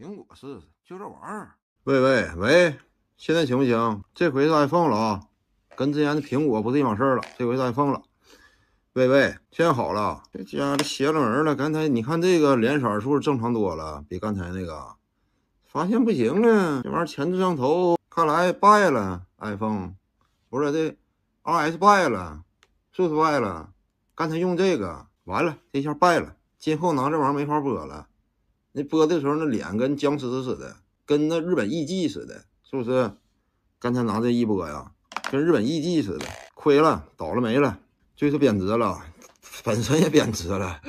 苹果试，就这玩意儿。喂喂喂，现在行不行？这回是 iPhone 了啊，跟之前的苹果不是一码事儿了。这回是 iPhone 了。喂喂，现在好了，这家都邪了门了。刚才你看这个脸色是不是正常多了？比刚才那个发现不行了。这玩意儿前置摄像头看来败了，iPhone。不是这 r s 败了，不是败了。刚才用这个完了，这下败了。今后拿这玩意儿没法播了。那播的时候，那脸跟僵尸似的，跟那日本艺伎似的，是不是？刚才拿这一播呀，跟日本艺伎似的，亏了，倒了霉了，就是贬值了，本身也贬值了。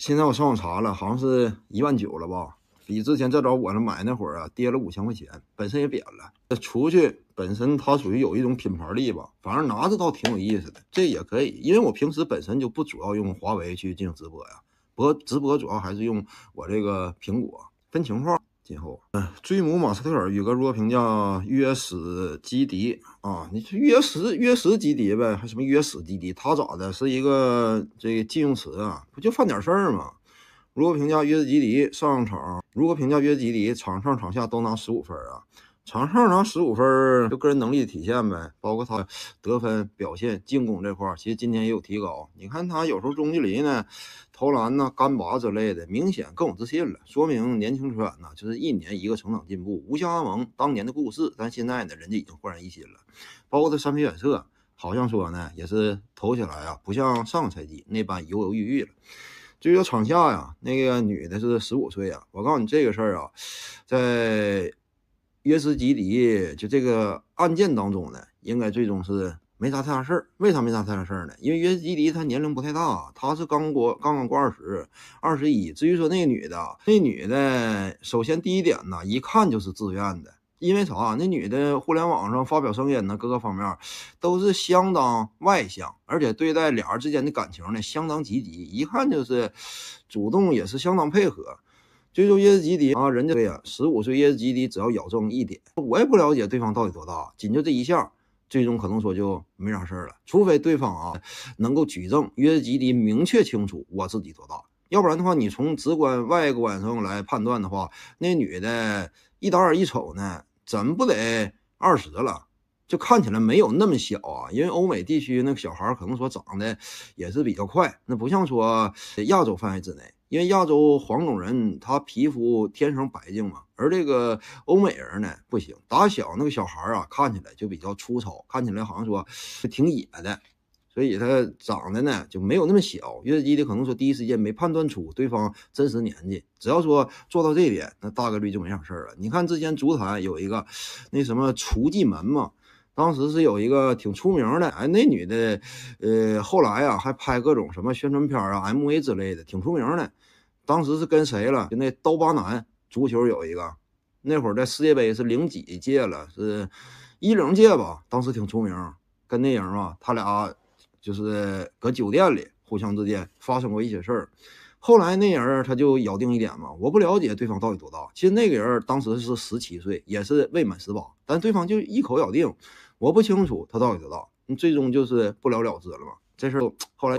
现在我上网查了，好像是一万九了吧？比之前最早我那买那会儿啊，跌了五千块钱，本身也贬了。这出去本身它属于有一种品牌力吧，反正拿着倒挺有意思的，这也可以，因为我平时本身就不主要用华为去进行直播呀。播直播主要还是用我这个苹果，分情况。今后，嗯，追母马斯特尔，宇哥如何评价约什基迪啊？你是约什约什基迪呗，还什么约什基迪？他咋的？是一个这个禁用词啊？不就犯点事儿吗？如何评价约什基迪上场？如何评价约什基迪？场上场下都拿十五分啊？场上拿十五分，就个人能力的体现呗，包括他得分表现、进攻这块儿，其实今天也有提高。你看他有时候中距离呢。投篮呢、干拔之类的，明显更有自信了，说明年轻球员呢就是一年一个成长进步。吴阿蒙当年的故事，但现在呢，人家已经焕然一新了。包括他三分远射，好像说呢也是投起来啊，不像上个赛季那般犹犹豫豫了。至于说场下呀，那个女的是十五岁啊，我告诉你这个事儿啊，在约斯吉迪就这个案件当中呢，应该最终是。没啥太大事儿，为啥没啥太大事儿呢？因为约基迪他年龄不太大，他是刚过刚刚过二十，二十一。至于说那女的，那女的首先第一点呢，一看就是自愿的，因为啥？那女的互联网上发表声音呢，各个方面都是相当外向，而且对待俩人之间的感情呢，相当积极，一看就是主动，也是相当配合。最终，约基迪啊，人家对呀，十五岁约基迪只要咬中一点，我也不了解对方到底多大，仅就这一项。最终可能说就没啥事儿了，除非对方啊能够举证约基迪明确清楚我自己多大，要不然的话，你从直观外观上来判断的话，那女的一打眼一瞅呢，怎么不得二十了？就看起来没有那么小啊，因为欧美地区那个小孩可能说长得也是比较快，那不像说亚洲范围之内。因为亚洲黄种人他皮肤天生白净嘛，而这个欧美人呢不行，打小那个小孩啊看起来就比较粗糙，看起来好像说挺野的，所以他长得呢就没有那么小。越级的可能说第一时间没判断出对方真实年纪，只要说做到这点，那大概率就没啥事儿了。你看之前足坛有一个那什么出继门嘛。当时是有一个挺出名的，哎，那女的，呃，后来啊还拍各种什么宣传片啊、M v 之类的，挺出名的。当时是跟谁了？跟那刀疤男，足球有一个，那会儿在世界杯是零几届了，是一零届吧？当时挺出名，跟那人吧，他俩就是搁酒店里互相之间发生过一些事儿。后来那人他就咬定一点嘛，我不了解对方到底多大。其实那个人当时是十七岁，也是未满十八，但对方就一口咬定。我不清楚他到底知道，你最终就是不了了之了嘛？这事儿后来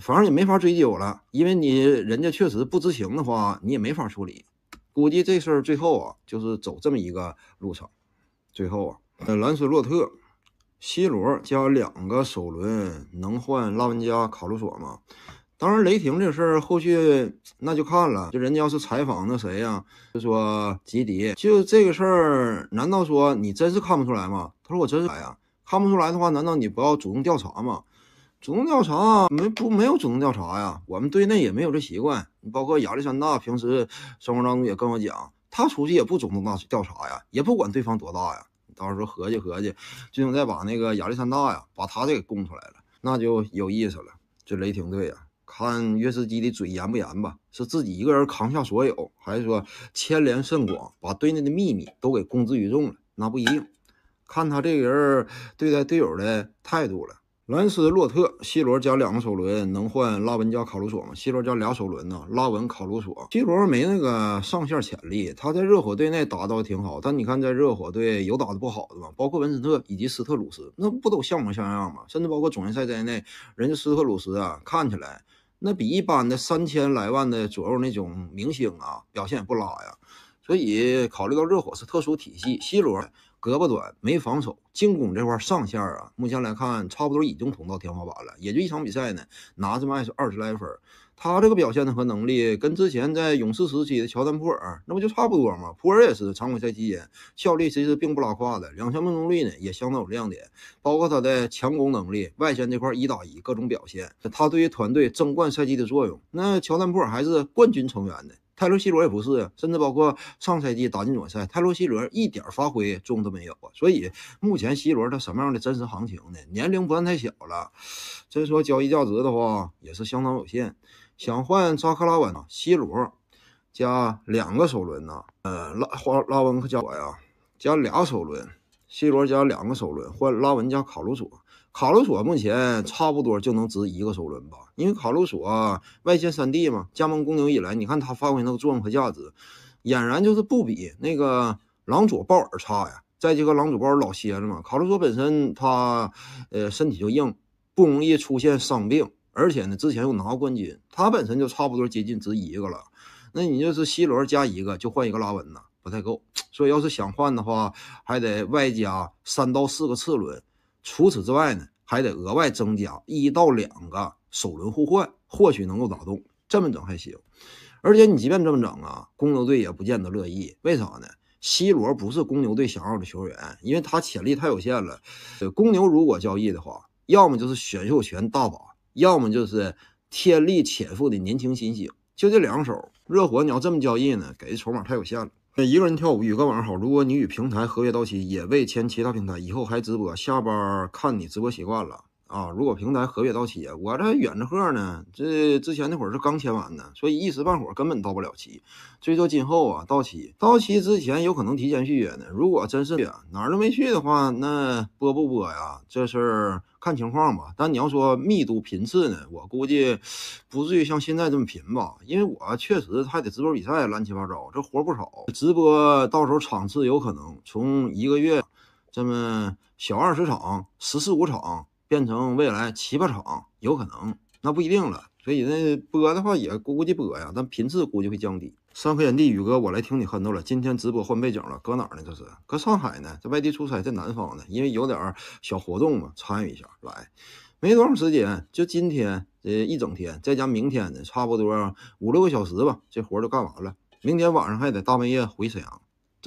反正也没法追究了，因为你人家确实不知情的话，你也没法处理。估计这事儿最后啊，就是走这么一个路程。最后啊，呃，兰斯洛特、c 罗加两个首轮能换拉文加、卡鲁索吗？当然，雷霆这事儿后续那就看了，就人家要是采访那谁呀，就说吉迪，就这个事儿，难道说你真是看不出来吗？说：“我真是哎呀，看不出来的话，难道你不要主动调查吗？主动调查没不没有主动调查呀？我们队内也没有这习惯。你包括亚历山大，平时生活当中也跟我讲，他出去也不主动那调查呀，也不管对方多大呀。到时候合计合计，最终再把那个亚历山大呀，把他这给供出来了，那就有意思了。这雷霆队呀，看约斯基的嘴严不严吧？是自己一个人扛下所有，还是说牵连甚广，把队内的秘密都给公之于众了？那不一定。”看他这个人对待队友的态度了。兰斯洛特、西罗加两个首轮能换拉文加卡鲁索吗？西罗加俩首轮呢，拉文卡鲁索。西罗没那个上线潜力，他在热火队内打倒挺好，但你看在热火队有打的不好的吗？包括文森特以及斯特鲁斯，那不都像模像样吗？甚至包括总决赛在内，人家斯特鲁斯啊，看起来那比一般的三千来万的左右那种明星啊，表现也不拉呀。所以考虑到热火是特殊体系，西罗。胳膊短，没防守，进攻这块上限啊，目前来看差不多已经捅到天花板了，也就一场比赛呢，拿这么二十来分。他这个表现呢和能力，跟之前在勇士时期的乔丹·普尔那不就差不多吗？普尔也是常规赛期间效率其实并不拉胯的，两项命中率呢也相当有亮点，包括他的强攻能力、外线这块一打一各种表现。他对于团队争冠赛季的作用，那乔丹·普尔还是冠军成员呢。泰罗西罗也不是甚至包括上赛季打进总决赛，泰罗西罗一点发挥中都没有啊。所以目前西罗他什么样的真实行情呢？年龄不算太小了，真说交易价值的话也是相当有限。想换扎克拉文啊，西罗加两个首轮呢，呃，拉花拉文和加我呀，加俩首轮，西罗加两个首轮换拉文加卡鲁索。卡鲁索目前差不多就能值一个首轮吧，因为卡鲁索外线三 D 嘛，加盟公牛以来，你看他发挥那个作用和价值，俨然就是不比那个狼佐鲍尔差呀。再一个，狼佐鲍尔老歇了嘛，卡鲁索本身他呃身体就硬，不容易出现伤病，而且呢之前又拿冠军，他本身就差不多接近值一个了。那你就是西轮加一个就换一个拉文呐，不太够，所以要是想换的话，还得外加三到四个次轮。除此之外呢，还得额外增加一到两个首轮互换，或许能够打动。这么整还行，而且你即便这么整啊，公牛队也不见得乐意。为啥呢？C 罗不是公牛队想要的球员，因为他潜力太有限了。公牛如果交易的话，要么就是选秀权大把，要么就是天力潜伏的年轻新星，就这两手。热火你要这么交易呢，给的筹码太有限了。那一个人跳舞，宇哥晚上好。如果你与平台合约到期，也未签其他平台，以后还直播？下班看你直播习惯了啊。如果平台合约到期，我这远着鹤呢？这之前那会儿是刚签完呢，所以一时半会儿根本到不了期。以说今后啊到期，到期之前有可能提前续约呢。如果真是哪儿都没去的话，那播不播呀？这事儿。看情况吧，但你要说密度频次呢，我估计不至于像现在这么频吧，因为我确实还得直播比赛，乱七八糟，这活不少。直播到时候场次有可能从一个月这么小二十场、十四五场变成未来七八场，有可能，那不一定了。所以那播的话也估计播呀，但频次估计会降低。山河炎地，宇哥，我来听你哼到了。今天直播换背景了，搁哪儿呢？这是搁上海呢，在外地出差，在南方呢，因为有点小活动嘛，参与一下来。没多少时间，就今天这一整天，再加明天呢，差不多五六个小时吧，这活都干完了。明天晚上还得大半夜回沈阳。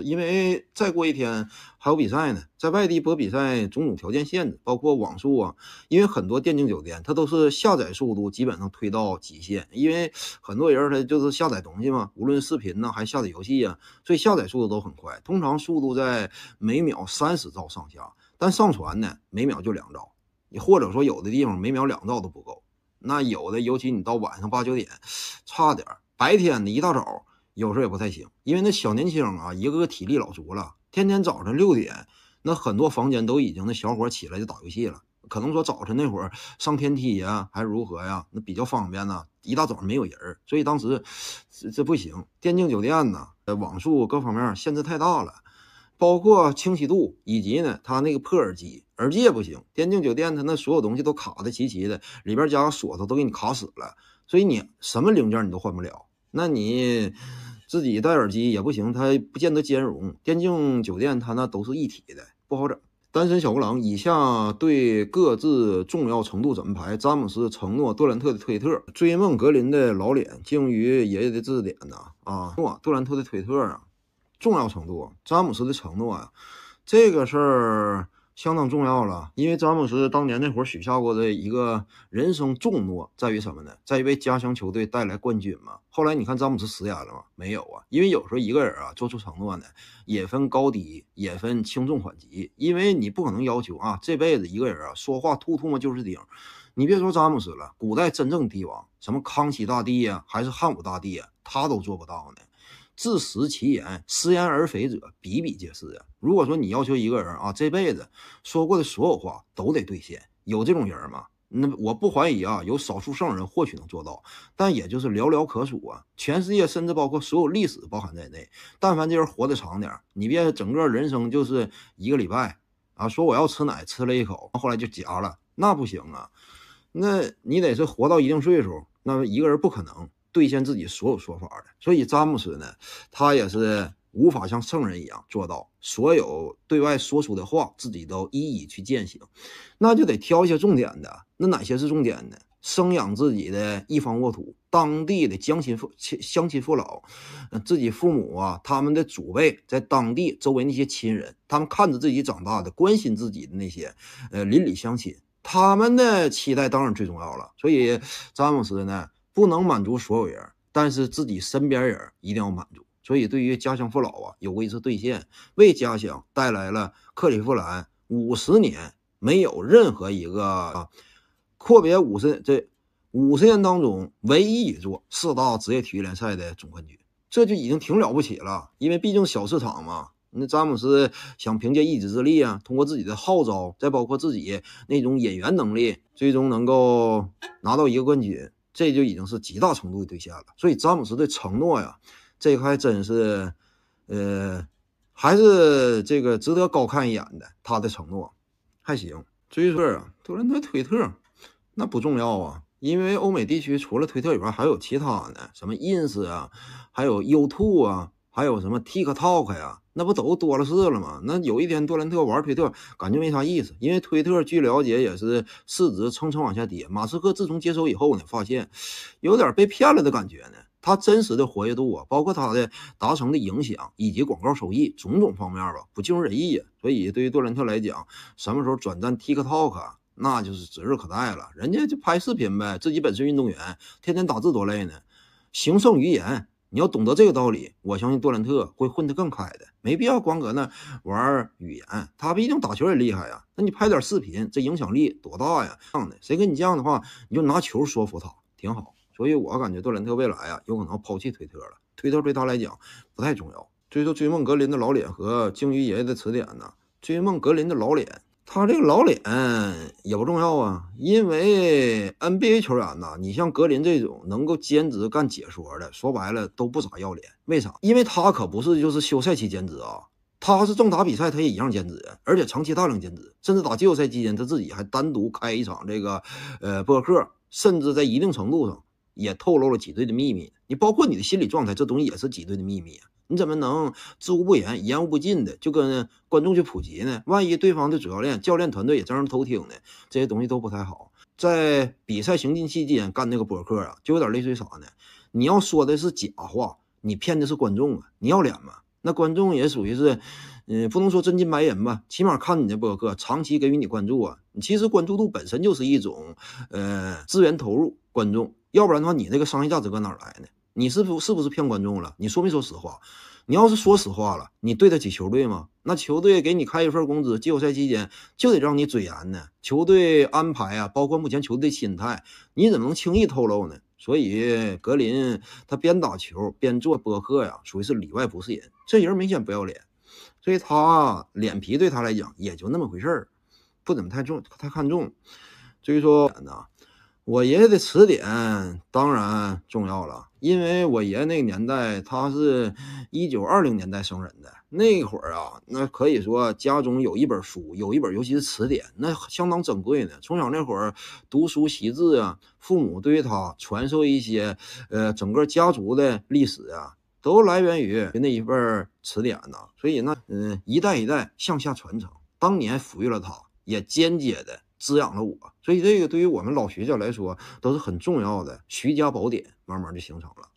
因为再过一天还有比赛呢，在外地播比赛种种条件限制，包括网速啊。因为很多电竞酒店，它都是下载速度基本上推到极限，因为很多人他就是下载东西嘛，无论视频呢，还下载游戏呀，所以下载速度都很快，通常速度在每秒三十兆上下。但上传呢，每秒就两兆，你或者说有的地方每秒两兆都不够。那有的，尤其你到晚上八九点，差点儿；白天的一大早。有时候也不太行，因为那小年轻啊，一个个体力老足了，天天早晨六点，那很多房间都已经那小伙起来就打游戏了。可能说早晨那会儿上天梯呀，还是如何呀，那比较方便呢。一大早上没有人，所以当时这这不行。电竞酒店呢，呃，网速各方面限制太大了，包括清晰度以及呢，它那个破耳机，耳机也不行。电竞酒店它那所有东西都卡的齐齐的，里边加个锁头都给你卡死了，所以你什么零件你都换不了。那你。自己戴耳机也不行，它不见得兼容电竞酒店，它那都是一体的，不好整。单身小灰狼，以下对各自重要程度怎么排？詹姆斯承诺，杜兰特的推特，追梦格林的老脸，借用于爷爷的字典呐啊，诺，杜兰特的推特，啊，重要程度，詹姆斯的承诺啊，这个事儿。相当重要了，因为詹姆斯当年那会儿许下过的一个人生重诺在于什么呢？在于为家乡球队带来冠军嘛。后来你看詹姆斯食言了吗？没有啊，因为有时候一个人啊做出承诺呢，也分高低，也分轻重缓急，因为你不可能要求啊这辈子一个人啊说话吐吐沫就是顶。你别说詹姆斯了，古代真正帝王什么康熙大帝呀，还是汉武大帝呀，他都做不到呢。自食其言，食言而肥者比比皆是啊！如果说你要求一个人啊，这辈子说过的所有话都得兑现，有这种人吗？那我不怀疑啊，有少数圣人或许能做到，但也就是寥寥可数啊！全世界甚至包括所有历史包含在内，但凡这人活得长点你别整个人生就是一个礼拜啊，说我要吃奶，吃了一口，后来就夹了，那不行啊！那你得是活到一定岁数，那一个人不可能。兑现自己所有说法的，所以詹姆斯呢，他也是无法像圣人一样做到所有对外说出的话自己都一一去践行，那就得挑一些重点的。那哪些是重点呢？生养自己的一方沃土，当地的乡亲父亲乡亲父老，自己父母啊，他们的祖辈在当地周围那些亲人，他们看着自己长大的，关心自己的那些呃邻里乡亲，他们的期待当然最重要了。所以詹姆斯呢？不能满足所有人，但是自己身边人一定要满足。所以，对于家乡父老啊，有过一次兑现，为家乡带来了克利夫兰五十年没有任何一个啊阔别五十这五十年当中唯一一座四大职业体育联赛的总冠军，这就已经挺了不起了。因为毕竟小市场嘛，那詹姆斯想凭借一己之力啊，通过自己的号召，再包括自己那种演员能力，最终能够拿到一个冠军。这就已经是极大程度的兑现了，所以詹姆斯的承诺呀，这块真是，呃，还是这个值得高看一眼的。他的承诺还行。追说啊，杜兰特推特那不重要啊，因为欧美地区除了推特以外，还有其他的，什么 ins 啊，还有 youtube 啊。还有什么 TikTok 啊？那不都多了是了吗？那有一天杜兰特玩推特，感觉没啥意思，因为推特据了解也是市值蹭蹭往下跌。马斯克自从接手以后呢，发现有点被骗了的感觉呢。他真实的活跃度啊，包括他的达成的影响以及广告收益种种方面吧，不尽如人意呀。所以对于杜兰特来讲，什么时候转战 TikTok，那就是指日可待了。人家就拍视频呗，自己本身运动员，天天打字多累呢，行胜于言。你要懂得这个道理，我相信杜兰特会混得更开的，没必要光搁那玩语言，他毕竟打球也厉害呀。那你拍点视频，这影响力多大呀？这样的，谁跟你这样的话，你就拿球说服他，挺好。所以我感觉杜兰特未来呀，有可能抛弃推特了，推特对他来讲不太重要。追着追梦格林的老脸和鲸鱼爷爷的词典呢？追梦格林的老脸。他这个老脸也不重要啊，因为 NBA 球员呐，你像格林这种能够兼职干解说的，说白了都不咋要脸。为啥？因为他可不是就是休赛期兼职啊，他是正打比赛他也一样兼职，而且长期大量兼职，甚至打季后赛期间他自己还单独开一场这个呃播客，甚至在一定程度上也透露了几队的秘密。你包括你的心理状态，这东西也是几队的秘密啊。你怎么能知无不言、言无不尽的就跟观众去普及呢？万一对方的主教练、教练团队也在这偷听呢？这些东西都不太好。在比赛行进期间干那个博客啊，就有点类似于啥呢？你要说的是假话，你骗的是观众啊！你要脸吗？那观众也属于是，嗯，不能说真金白银吧，起码看你的博客长期给予你关注啊。其实关注度本身就是一种，呃，资源投入。观众，要不然的话，你这个商业价值搁哪来呢？你是不是不是骗观众了？你说没说实话？你要是说实话了，你对得起球队吗？那球队给你开一份工资，季后赛期间就得让你嘴严呢。球队安排啊，包括目前球队的心态，你怎么能轻易透露呢？所以格林他边打球边做播客呀，属于是里外不是人，这人明显不要脸。所以他脸皮对他来讲也就那么回事儿，不怎么太重太看重。所以说呢。我爷爷的词典当然重要了，因为我爷爷那个年代，他是一九二零年代生人的那会儿啊，那可以说家中有一本书，有一本尤其是词典，那相当珍贵呢。从小那会儿读书习字啊，父母对于他传授一些，呃，整个家族的历史啊，都来源于那一份词典呢。所以那嗯，一代一代向下传承，当年抚育了他，也间接的。滋养了我，所以这个对于我们老徐家来说都是很重要的。徐家宝典慢慢就形成了，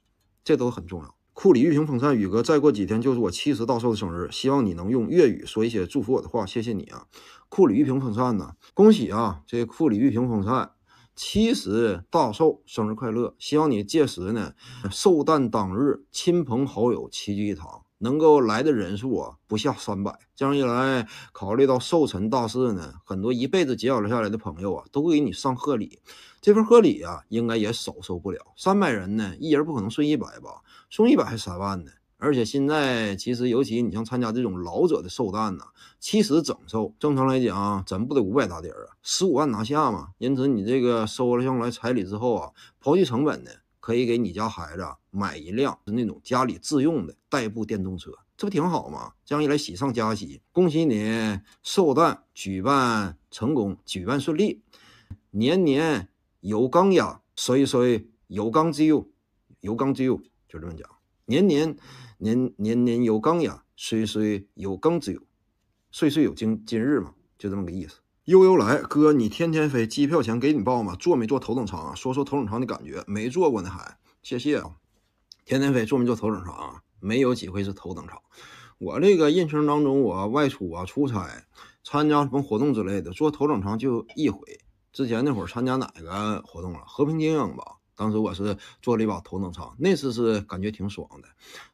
这都很重要。库里玉屏风扇，宇哥，再过几天就是我七十大寿的生日，希望你能用粤语说一些祝福我的话，谢谢你啊！库里玉屏风扇呢，恭喜啊！这库里玉屏风扇七十大寿，生日快乐！希望你届时呢，寿诞当日，亲朋好友齐聚一堂。能够来的人数啊，不下三百。这样一来，考虑到寿辰大事呢，很多一辈子结交下来的朋友啊，都会给你上贺礼。这份贺礼啊，应该也少收不了。三百人呢，一人不可能送一百吧？送一百还三万呢。而且现在其实，尤其你像参加这种老者的寿诞呢，七十整寿，正常来讲，咱不得五百大底儿啊，十五万拿下嘛。因此，你这个收了上来彩礼之后啊，刨去成本呢？可以给你家孩子买一辆是那种家里自用的代步电动车，这不挺好吗？这样一来喜上加喜，恭喜你寿诞举办成功，举办顺利，年年有刚雅，岁岁有刚之有，有刚之有，就这么讲，年年年年年有刚呀，岁岁有刚之有，岁岁有今今日嘛，就这么个意思。悠悠来哥，你天天飞，机票钱给你报吗？坐没坐头等舱啊？说说头等舱的感觉，没坐过呢还。谢谢啊，天天飞，坐没坐头等舱？啊？没有几回是头等舱。我这个印象当中，我外出啊，出差，参加什么活动之类的，坐头等舱就一回。之前那会儿参加哪个活动了？和平精英吧，当时我是坐了一把头等舱，那次是感觉挺爽的。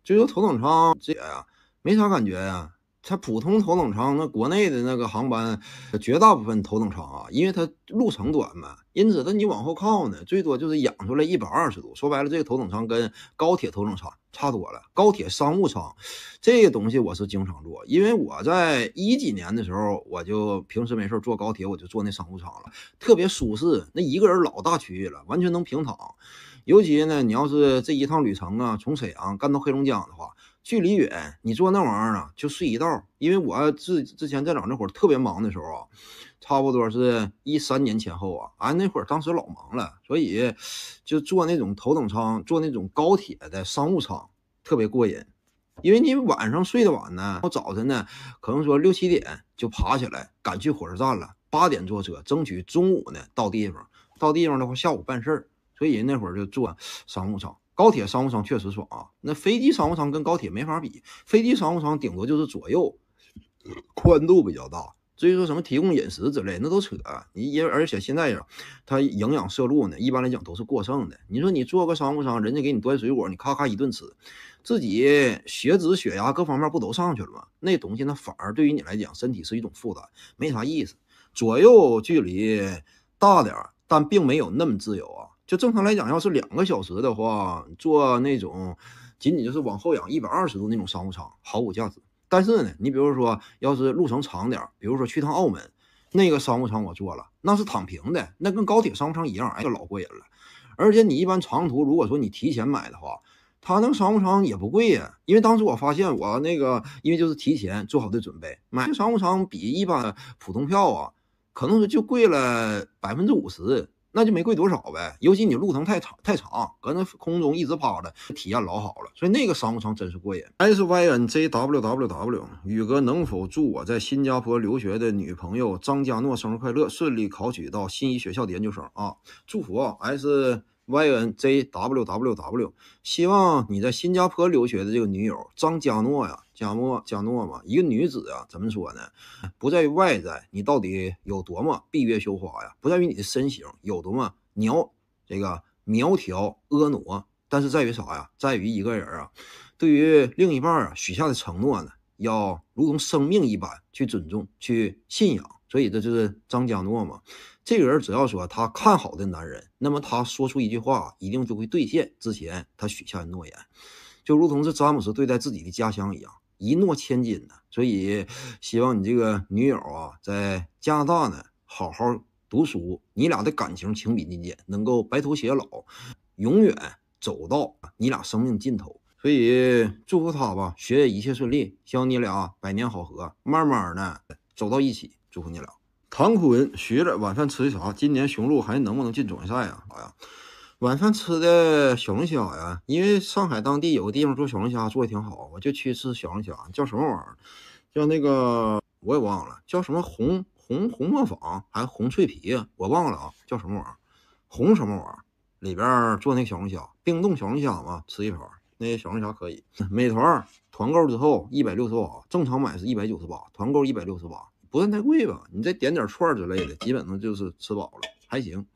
就说头等舱，姐呀，没啥感觉呀。它普通头等舱，那国内的那个航班，绝大部分头等舱啊，因为它路程短嘛，因此它你往后靠呢，最多就是仰出来一百二十度。说白了，这个头等舱跟高铁头等舱差多了。高铁商务舱，这个东西我是经常坐，因为我在一几年的时候，我就平时没事坐高铁，我就坐那商务舱了，特别舒适。那一个人老大区域了，完全能平躺。尤其呢，你要是这一趟旅程啊，从沈阳干到黑龙江的话。距离远，你坐那玩意儿啊，就睡一道儿。因为我之之前在长那会儿特别忙的时候啊，差不多是一三年前后啊，俺那会儿当时老忙了，所以就坐那种头等舱，坐那种高铁的商务舱，特别过瘾。因为你晚上睡得晚呢，到早晨呢，可能说六七点就爬起来赶去火车站了，八点坐车，争取中午呢到地方。到地方的话，下午办事儿，所以那会儿就坐商务舱。高铁商务舱确实爽啊，那飞机商务舱跟高铁没法比。飞机商务舱顶多就是左右宽度比较大，至于说什么提供饮食之类，那都扯。你因为而且现在呀，它营养摄入呢，一般来讲都是过剩的。你说你坐个商务舱，人家给你端水果，你咔咔一顿吃，自己血脂、血压各方面不都上去了吗？那东西那反而对于你来讲，身体是一种负担，没啥意思。左右距离大点儿，但并没有那么自由啊。就正常来讲，要是两个小时的话，坐那种仅仅就是往后仰一百二十度那种商务舱毫无价值。但是呢，你比如说，要是路程长点儿，比如说去趟澳门，那个商务舱我坐了，那是躺平的，那跟高铁商务舱一样，哎，就老过瘾了。而且你一般长途，如果说你提前买的话，他那个商务舱也不贵呀。因为当时我发现我那个，因为就是提前做好的准备，买商务舱比一般普通票啊，可能就贵了百分之五十。那就没贵多少呗，尤其你路程太长太长，搁那空中一直趴着，体验老好了，所以那个商务舱真是过瘾。S Y N J W W W，宇哥能否祝我在新加坡留学的女朋友张佳诺生日快乐，顺利考取到心仪学校的研究生啊？祝福啊！S y n j w w w，希望你在新加坡留学的这个女友张佳诺呀，佳诺，佳诺嘛，一个女子啊，怎么说呢？不在于外在，你到底有多么闭月羞花呀？不在于你的身形有多么苗，这个苗条婀娜，但是在于啥呀？在于一个人啊，对于另一半啊许下的承诺呢，要如同生命一般去尊重，去信仰。所以这就是张佳诺嘛。这个人只要说他看好的男人，那么他说出一句话，一定就会兑现之前他许下的诺言，就如同是詹姆斯对待自己的家乡一样，一诺千金呢。所以希望你这个女友啊，在加拿大呢好好读书，你俩的感情情比金坚，能够白头偕老，永远走到你俩生命尽头。所以祝福他吧，学业一切顺利，希望你俩百年好合，慢慢的走到一起，祝福你俩。唐坤学着晚饭吃的啥？今年雄鹿还能不能进总决赛啊？哎呀，晚饭吃的小龙虾呀，因为上海当地有个地方做小龙虾做的挺好，我就去吃小龙虾，叫什么玩意儿？叫那个我也忘了，叫什么红红红磨坊还是红脆皮呀？我忘了啊，叫什么玩意儿？红什么玩意儿？里边做那个小龙虾，冰冻小龙虾嘛，吃一盘儿，那小龙虾可以。美团团购之后一百六十八，正常买是一百九十八，团购一百六十八。不算太贵吧，你再点点串儿之类的，基本上就是吃饱了，还行。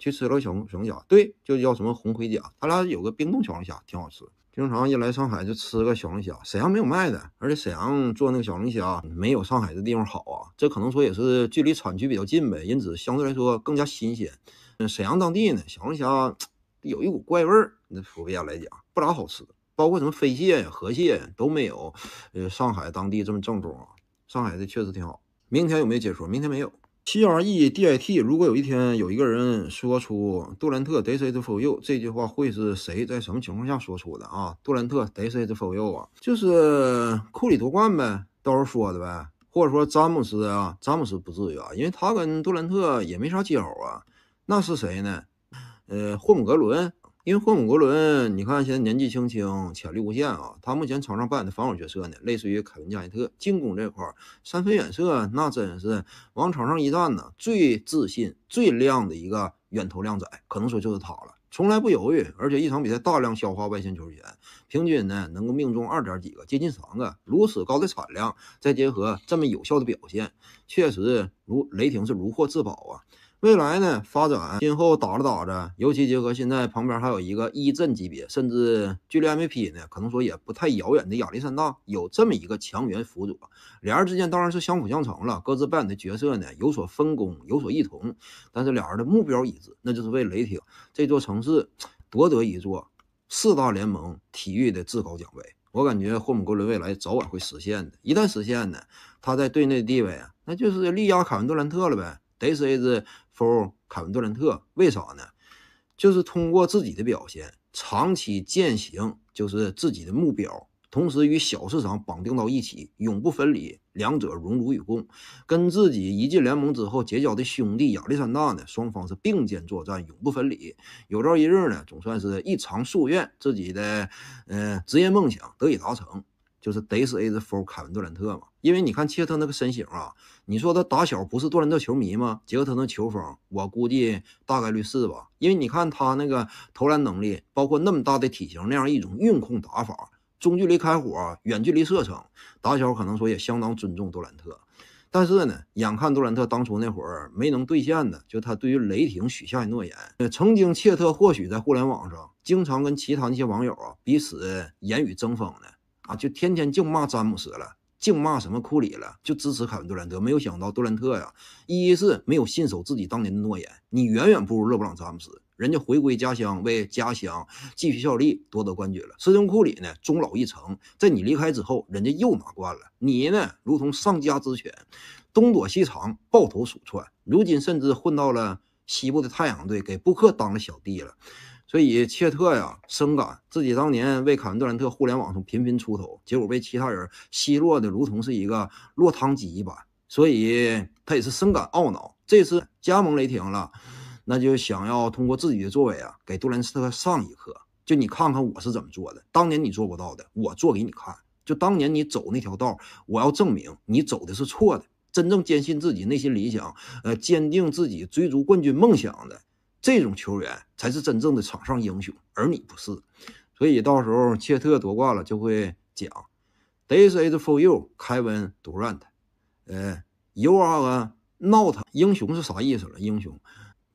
去吃了小龙小龙虾，对，就叫什么红盔甲。他俩有个冰冻小龙虾挺好吃，经常一来上海就吃个小龙虾。沈阳没有卖的，而且沈阳做那个小龙虾没有上海这地方好啊。这可能说也是距离产区比较近呗，因此相对来说更加新鲜。嗯，沈阳当地呢小龙虾 有一股怪味儿，那普遍来讲不咋好吃。包括什么飞蟹、河蟹都没有，呃，上海当地这么正宗啊。上海的确实挺好。明天有没有解说？明天没有。T R E D I T。如果有一天有一个人说出“杜兰特，Does it for you” 这句话，会是谁在什么情况下说出的啊？杜兰特，Does it for you 啊？就是库里夺冠呗，到时候说的呗。或者说詹姆斯啊，詹姆斯不至于啊，因为他跟杜兰特也没啥交啊。那是谁呢？呃，霍姆格伦。因为霍姆格伦，你看现在年纪轻轻，潜力无限啊！他目前场上扮演的防守角色呢，类似于凯文加内特。进攻这块儿，三分远射那真是往场上一站呢，最自信、最亮的一个远投靓仔，可能说就是他了。从来不犹豫，而且一场比赛大量消化外线球权，平均呢能够命中二点几个，接近三个。如此高的产量，再结合这么有效的表现，确实如雷霆是如获至宝啊！未来呢发展，今后打着打着，尤其结合现在旁边还有一个一镇级别，甚至距离 MVP 呢可能说也不太遥远的亚历山大，有这么一个强援辅佐，俩人之间当然是相辅相成了，各自扮演的角色呢有所分工，有所异同，但是俩人的目标一致，那就是为雷霆这座城市夺得一座四大联盟体育的至高奖杯。我感觉霍姆格伦未来早晚会实现的，一旦实现呢，他在队内的地位啊，那就是力压凯文杜兰特了呗，i 是 is 福凯文杜兰特为啥呢？就是通过自己的表现，长期践行就是自己的目标，同时与小市场绑定到一起，永不分离，两者荣辱与共。跟自己一进联盟之后结交的兄弟亚历山大呢，双方是并肩作战，永不分离。有朝一日呢，总算是一偿夙愿，自己的嗯职业梦想得以达成。就是 This is for 凯文·杜兰特嘛？因为你看切特那个身形啊，你说他打小不是杜兰特球迷吗？结合他那球风，我估计大概率是吧。因为你看他那个投篮能力，包括那么大的体型，那样一种运控打法，中距离开火，远距离射程，打小可能说也相当尊重杜兰特。但是呢，眼看杜兰特当初那会儿没能兑现的，就他对于雷霆许下的诺言，曾经切特或许在互联网上经常跟其他那些网友啊彼此言语争锋的。啊，就天天净骂詹姆斯了，净骂什么库里了，就支持凯文杜兰特。没有想到杜兰特呀，一是没有信守自己当年的诺言，你远远不如勒布朗詹姆斯，人家回归家乡为家乡继续效力，夺得冠军了。斯兄库里呢，终老一城，在你离开之后，人家又拿冠了。你呢，如同丧家之犬，东躲西藏，抱头鼠窜，如今甚至混到了西部的太阳队，给布克当了小弟了。所以切特呀，深感自己当年为凯文杜兰特互联网上频频出头，结果被其他人奚落的如同是一个落汤鸡一般。所以他也是深感懊恼。这次加盟雷霆了，那就想要通过自己的作为啊，给杜兰特上一课。就你看看我是怎么做的，当年你做不到的，我做给你看。就当年你走那条道，我要证明你走的是错的。真正坚信自己内心理想，呃，坚定自己追逐冠军梦想的。这种球员才是真正的场上英雄，而你不是。所以到时候切特夺冠了，就会讲，This is for you，凯文杜兰特。呃，You are a not 英雄是啥意思了？英雄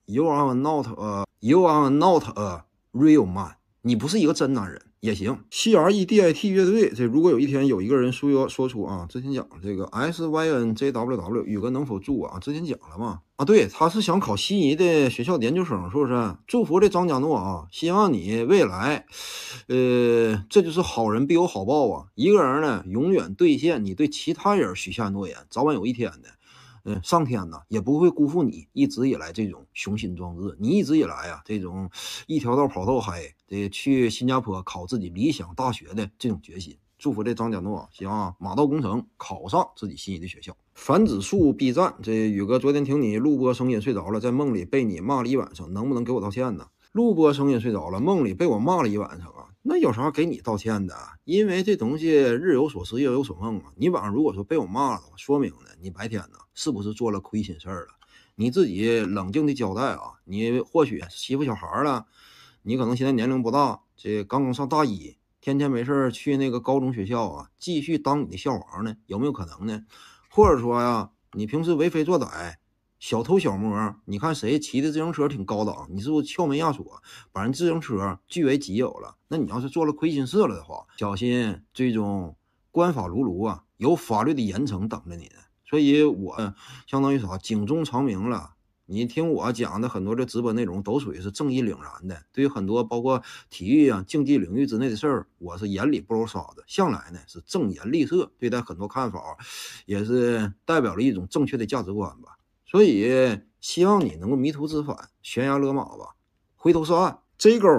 ，You are not a，You are not a real man。你不是一个真男人。也行，C R E D I T 乐队，这如果有一天有一个人说说出啊，之前讲这个 S Y N J W W 宇哥能否助我啊？之前讲了嘛？啊，对，他是想考悉尼的学校研究生，是不是？祝福这张家诺啊，希望你未来，呃，这就是好人必有好报啊！一个人呢，永远兑现你对其他人许下诺言，早晚有一天的，嗯，上天呢也不会辜负你一直以来这种雄心壮志，你一直以来啊这种一条道跑到黑。得去新加坡考自己理想大学的这种决心，祝福这张嘉诺啊，希望马到功成，考上自己心仪的学校。凡子树 B 站，这宇哥昨天听你录播声音睡着了，在梦里被你骂了一晚上，能不能给我道歉呢？录播声音睡着了，梦里被我骂了一晚上啊，那有啥给你道歉的？因为这东西日有所思，夜有所梦啊。你晚上如果说被我骂了，说明呢，你白天呢是不是做了亏心事儿了？你自己冷静的交代啊，你或许欺负小孩了。你可能现在年龄不大，这刚刚上大一，天天没事儿去那个高中学校啊，继续当你的校王呢？有没有可能呢？或者说呀，你平时为非作歹，小偷小摸？你看谁骑的自行车挺高档，你是不是撬门压锁，把人自行车据为己有了？那你要是做了亏心事了的话，小心最终官法如炉啊，有法律的严惩等着你。呢。所以，我相当于啥？警钟长鸣了。你听我讲的很多的直播内容都属于是正义凛然的，对于很多包括体育啊竞技领域之内的事儿，我是眼里不揉沙子，向来呢是正言厉色对待很多看法，也是代表了一种正确的价值观吧。所以希望你能够迷途知返，悬崖勒马吧，回头是岸。这一勾。